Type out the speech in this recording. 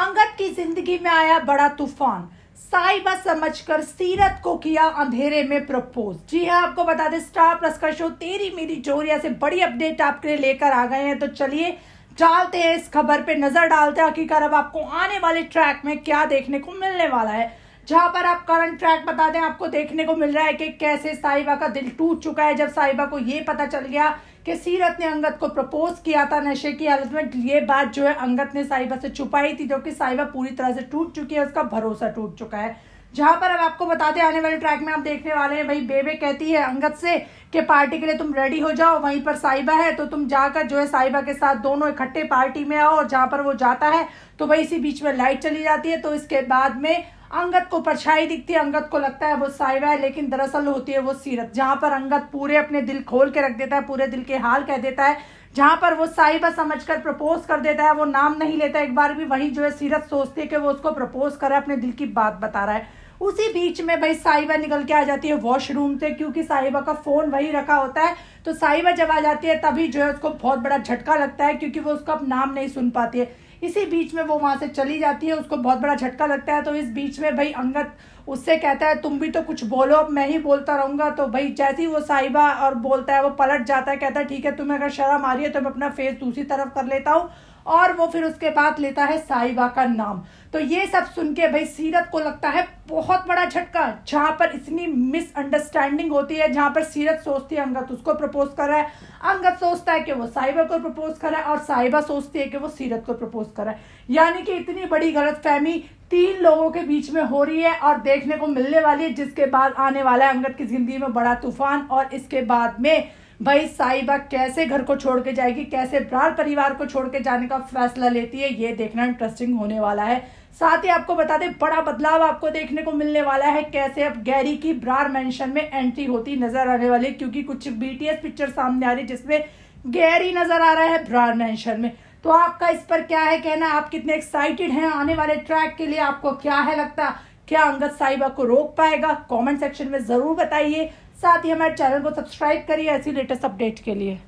अंगद की जिंदगी में आया बड़ा तूफान साइबा समझकर सीरत को किया अंधेरे में प्रपोज जी हाँ आपको बता दें स्टार प्लस का शो तेरी मेरी जोरिया से बड़ी अपडेट आपके लिए लेकर आ गए हैं तो चलिए डालते हैं इस खबर पे नजर डालते हैं आखिरकार अब आपको आने वाले ट्रैक में क्या देखने को मिलने वाला है जहां पर आप करंट ट्रैक बता दें आपको देखने को मिल रहा है कि कैसे साहिबा का दिल टूट चुका है जब साहिबा को ये पता चल गया कि सीरत ने अंगत को प्रपोज किया था नशे की हालत में ये बात जो है अंगत ने साहिबा से छुपाई थी जो कि साहिबा पूरी तरह से टूट चुकी है उसका भरोसा टूट चुका है जहां पर अब आपको बताते आने वाले ट्रैक में आप देखने वाले हैं भाई बेबे कहती है अंगत से कि पार्टी के लिए तुम रेडी हो जाओ वहीं पर साहिबा है तो तुम जाकर जो है साहिबा के साथ दोनों इकट्ठे पार्टी में आओ और जहां पर वो जाता है तो भाई इसी बीच में लाइट चली जाती है तो इसके बाद में अंगत को परछाई दिखती है अंगत को लगता है वो साइबा है लेकिन दरअसल होती है वो सीरत जहां पर अंगत पूरे अपने दिल खोल के रख देता है पूरे दिल के हाल कह देता है जहां पर वो साइबा समझकर प्रपोज कर देता है वो नाम नहीं लेता एक बार भी वही जो है सीरत सोचती है कि वो उसको प्रपोज कर रहा है अपने दिल की बात बता रहा है उसी बीच में भाई साहिबा निकल के आ जाती है वॉशरूम से क्योंकि साहिबा का फोन वही रखा होता है तो साहिबा जब आ जाती है तभी जो है उसको बहुत बड़ा झटका लगता है क्योंकि वो उसका नाम नहीं सुन पाती है इसी बीच में वो वहाँ से चली जाती है उसको बहुत बड़ा झटका लगता है तो इस बीच में भाई अंगत उससे कहता है तुम भी तो कुछ बोलो अब मैं ही बोलता रहूँगा तो भाई जैसे ही वो साहिबा और बोलता है वो पलट जाता है कहता है ठीक है तुम्हें अगर शर्म आ रही है तो मैं अपना फेस दूसरी तरफ कर लेता हूँ और वो फिर उसके बाद लेता है साहिबा का नाम तो ये सब सुन के भाई सीरत को लगता है बहुत बड़ा झटका जहां पर इतनी मिसअंडरस्टैंडिंग होती है जहां पर सीरत सोचती है अंगत उसको प्रपोज कर रहा है अंगत सोचता है कि वो साहिबा को प्रपोज कर रहा है और साहिबा सोचती है कि वो सीरत को प्रपोज कर रहा है यानी कि इतनी बड़ी गलत फहमी तीन लोगों के बीच में हो रही है और देखने को मिलने वाली है जिसके बाद आने वाला है अंगत की जिंदगी में बड़ा तूफान और इसके बाद में भाई साहिबा कैसे घर को छोड़ के जाएगी कैसे ब्रार परिवार को छोड़ के जाने का फैसला लेती है ये देखना इंटरेस्टिंग होने वाला है साथ ही आपको बता दें बड़ा बदलाव आपको देखने को मिलने वाला है कैसे अब गैरी की ब्रार मेंशन में एंट्री होती नजर आने वाली क्योंकि कुछ बीटीएस पिक्चर सामने आ रही जिसमें गैरी नजर आ रहा है ब्रार मेंशन में तो आपका इस पर क्या है कहना आप कितने एक्साइटेड हैं आने वाले ट्रैक के लिए आपको क्या है लगता क्या अंगद साहिब आपको रोक पाएगा कमेंट सेक्शन में ज़रूर बताइए साथ ही हमारे चैनल को सब्सक्राइब करिए ऐसी लेटेस्ट अपडेट के लिए